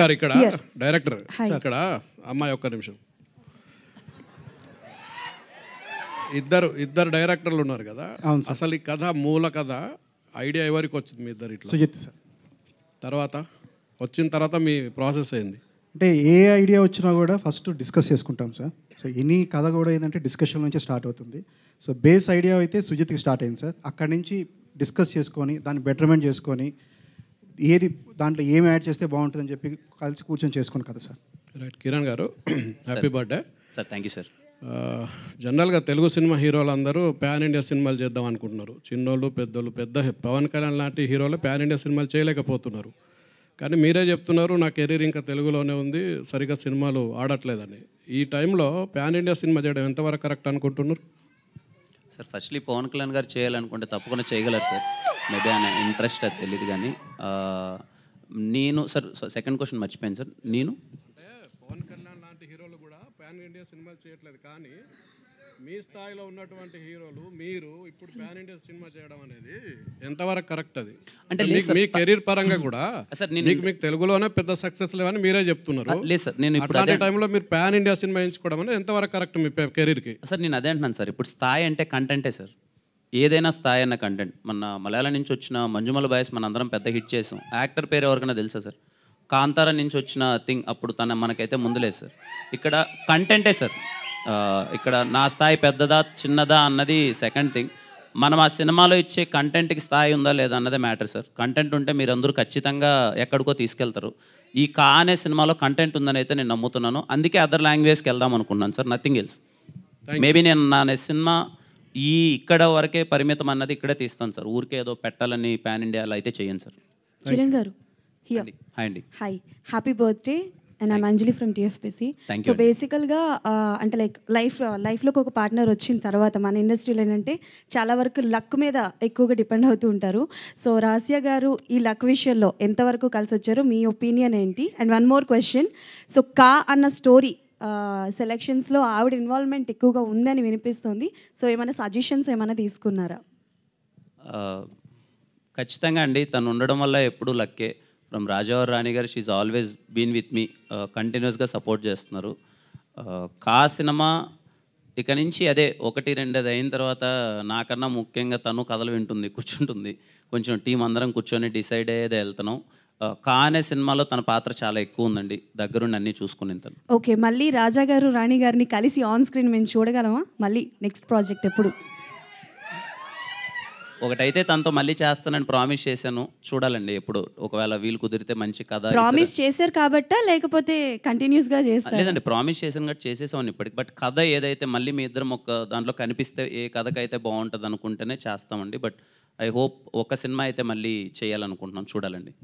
director గారు ఇక్కడ director ఇక్కడ అమ్మాయి ఒక్క నిమిషం ఇద్దరు ఇద్దరు డైరెక్టర్లు ఉన్నారు కదా అసలు ఈ కథ మూల కథ ఐడియా ఎవరికి వచ్చింది మీ ఇద్దరు ఇట్లా సుజిత్ సార్ తర్వాత వచ్చిన తర్వాత మీ ప్రాసెస్ అయింది అంటే ఏ ఐడియా వచ్చినా కూడా ఫస్ట్ డిస్కస్ చేసుకుంటాం సార్ సో ఎనీ కథ కూడా ఏంటంటే డిస్కషన్ నుంచి స్టార్ట్ అవుతుంది సో బేస్ ఐడియా అయితే సుజిత్కి స్టార్ట్ అయింది సార్ అక్కడి నుంచి డిస్కస్ చేసుకొని దాన్ని బెటర్మెంట్ చేసుకొని ఏది దాంట్లో ఏమి యాడ్ చేస్తే బాగుంటుందని చెప్పి కలిసి కూర్చొని చేసుకోండి కదా సార్ రైట్ కిరణ్ గారు happy birthday sir thank you sir జనరల్గా తెలుగు సినిమా హీరోలు అందరూ ప్యాన్ ఇండియా సినిమాలు చేద్దాం అనుకుంటున్నారు చిన్నోళ్ళు పెద్దోళ్ళు పెద్ద పవన్ కళ్యాణ్ లాంటి హీరోలు ప్యాన్ ఇండియా సినిమాలు చేయలేకపోతున్నారు కానీ మీరే చెప్తున్నారు నా కెరీర్ ఇంకా తెలుగులోనే ఉంది సరిగా సినిమాలు ఆడట్లేదని ఈ టైంలో ప్యాన్ ఇండియా సినిమా చేయడం ఎంతవరకు కరెక్ట్ అనుకుంటున్నారు సార్ ఫస్ట్లీ పవన్ కళ్యాణ్ గారు చేయాలనుకుంటే తప్పకుండా చేయగలరు సార్ మేబీ ఆయన ఇంట్రెస్ట్ అది తెలియదు కానీ నేను సార్ సెకండ్ క్వశ్చన్ మర్చిపోయాను సార్ నేను పవన్ కళ్యాణ్ లాంటి హీరోలు కూడా పాన్ ఇండియా సినిమా చేయట్లేదు కానీ మీ స్థాయిలో ఉన్నటువంటి హీరోలు మీరు ఇప్పుడు పాన్ ఇండియా సినిమా చేయడం అనేది ఎంతవరకు కరెక్ట్ అది అంటే మీ కెరీర్ పరంగా కూడా సార్ మీకు మీకు తెలుగులోనే పెద్ద సక్సెస్ లేవని మీరే చెప్తున్నారు లేదు సార్ నేను అట్లాంటి టైంలో మీరు పాన్ ఇండియా సినిమా ఎంచుకోవడం అనేది ఎంతవరకు కరెక్ట్ మీ కెరీర్కి సార్ నేను అదే అంటున్నాను సార్ ఇప్పుడు స్థాయి అంటే కంటెంటే సార్ ఏదైనా స్థాయి అన్న కంటెంట్ మన మలయాళం నుంచి వచ్చిన మంజుమల బాయస్ మన అందరం పెద్ద హిట్ చేసాం యాక్టర్ పేరు ఎవరికైనా తెలుసా సార్ కాంతార నుంచి వచ్చిన థింగ్ అప్పుడు తన మనకైతే ముందులేదు సార్ ఇక్కడ కంటెంటే సార్ ఇక్కడ నా స్థాయి పెద్దదా చిన్నదా అన్నది సెకండ్ థింగ్ మనం ఆ సినిమాలో ఇచ్చే కంటెంట్కి స్థాయి ఉందా లేదా అన్నదే మ్యాటర్ సార్ కంటెంట్ ఉంటే మీరందరూ ఖచ్చితంగా ఎక్కడికో తీసుకెళ్తారు ఈ కా అనే సినిమాలో కంటెంట్ ఉందని అయితే నేను నమ్ముతున్నాను అందుకే అదర్ లాంగ్వేజ్కి వెళ్దాం అనుకున్నాను సార్ నథింగ్ ఎల్స్ మేబీ నేను నా సినిమా ఈ ఇక్కడ వరకే పరిమితం అన్నది ఇక్కడే తీస్తాం సార్ ఊరికే ఏదో పెట్టాలని పాన్ ఇండియాలో అయితే చేయండి సార్ చిరణ్ గారు హాయ్ అండి hi happy birthday and I'm Anjali from TFPC so బేసికల్గా అంటే లైక్ లైఫ్ లైఫ్లోకి ఒక పార్ట్నర్ వచ్చిన తర్వాత మన ఇండస్ట్రీలో ఏంటంటే చాలా వరకు లక్ మీద ఎక్కువగా డిపెండ్ అవుతూ ఉంటారు సో రాసియా గారు ఈ లక్ విషయంలో ఎంతవరకు కలిసి వచ్చారో మీ ఒపీనియన్ ఏంటి and one more question so కా అన్న స్టోరీ సెలెక్షన్స్లో ఆవిడ ఇన్వాల్వ్మెంట్ ఎక్కువగా ఉందని వినిపిస్తుంది సో ఏమైనా సజెషన్స్ ఏమైనా తీసుకున్నారా ఖచ్చితంగా అండి తను ఉండడం వల్ల ఎప్పుడూ లక్కే ఫ్రమ్ రాజావారి రాణి గారు she always been with me కంటిన్యూస్గా సపోర్ట్ చేస్తున్నారు కా సినిమా ఇక నుంచి అదే ఒకటి రెండు అది అయిన తర్వాత నాకన్నా ముఖ్యంగా తను కథలు వింటుంది కూర్చుంటుంది కొంచెం టీం అందరం కూర్చొని డిసైడ్ అయ్యేది వెళ్తున్నాం కానే సినిమాలో తన పాత్ర చాలా ఎక్కువ ఉందండి దగ్గరుండి అన్ని చూసుకుని ఓకే మళ్ళీ రాజా గారు రాణి గారిని కలిసి ఆన్ స్క్రీన్ మేము చూడగలమా మళ్ళీ నెక్స్ట్ ప్రాజెక్ట్ ఎప్పుడు ఒకటైతే తనతో మళ్ళీ చేస్తానని ప్రామిస్ చేశాను చూడాలండి ఎప్పుడు ఒకవేళ వీలు కుదిరితే మంచి కథ ప్రామిస్ చేశారు కాబట్టి లేకపోతే కంటిన్యూస్ గా చేస్తారు లేదండి ప్రామిస్ చేసాను కాబట్టి చేసేసాం ఇప్పటికి బట్ కథ ఏదైతే మళ్ళీ మీ ఇద్దరం ఒక దాంట్లో కనిపిస్తే ఏ కథకైతే బాగుంటుంది అనుకుంటేనే చేస్తామండి బట్ ఐ హోప్ ఒక సినిమా అయితే మళ్ళీ చేయాలనుకుంటున్నాం చూడాలండి